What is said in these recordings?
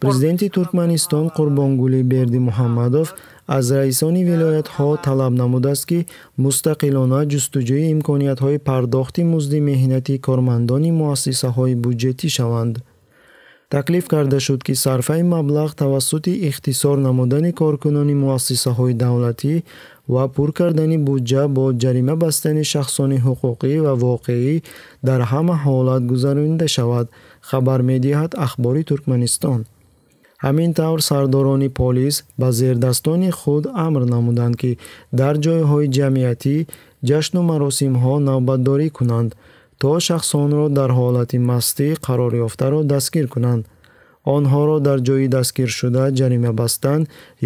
президенти туркманистон қурбонгули берди муҳаммадов аз раисони вилоятҳо талаб намудааст ки мустақилона ҷустуҷӯи имкониятҳои пардохти музди меҳнати кормандони муассисаҳои буҷетӣ шаванд таклиф карда шуд ки сарфаи маблағ тавассути ихтисор намудани коркунони муассисаҳои давлатӣ ва пур кардани буҷа бо ҷарима бастани шахсони ҳуқуқӣ ва воқеӣ дар ҳама ҳолат гузаронида шавад хабар медиҳад ахбори туркманистон ҳамин тавр сардорони полис ба зердастони худ амр намуданд ки дар ҷойҳои ҷамъиятӣ ҷашну маросимҳо навбатдорӣ кунанд то шахсонро дар ҳолати мастӣ қарор ёфтаро дастгир кунанд онҳоро дар ҷои дастгир шуда ҷарима бастан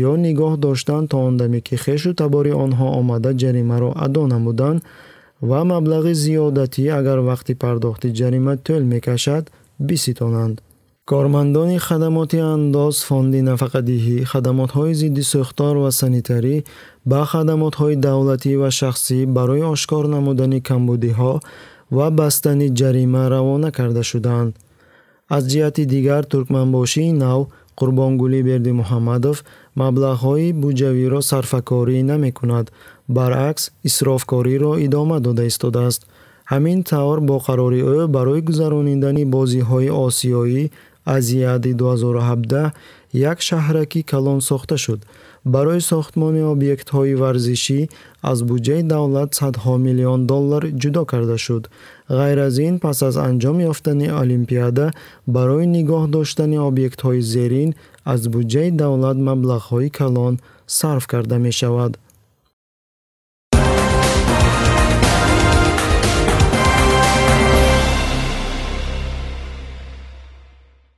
ё нигоҳ доштан то он даме ки хешу табори онҳо омада ҷаримаро адо намудан ва маблағи зиёдатӣ агар вақти пардохти ҷарима тӯл мекашад биситонанд кормандони хадамоти андоз фонди нафақадиҳӣ хадамотҳои зидди сӯхтор ва санитарӣ ба хадамотҳои давлатӣ ва шахсӣ барои ошкор намудани камбудиҳо ва бастани ҷарима равона карда шуданд аз ҷиҳати дигар туркманбошии нав қурбонгули берди муҳаммадов маблағҳои буҷавиро сарфакорӣ намекунад баръакс исрофкориро идома дода истодааст ҳамин тавр бо қарори ӯ барои гузаронидани бозиҳои осиёӣ аз яди 2017 як шаҳраки калон сохта шуд барои сохтмони объектҳои варзишӣ аз буҷаи давлат садҳо миллион доллар ҷудо карда шуд ғайр аз ин пас аз анҷом ёфтани олимпиада барои нигоҳ доштани объектҳои зерин аз буҷаи давлат маблағҳои калон сарф карда мешавад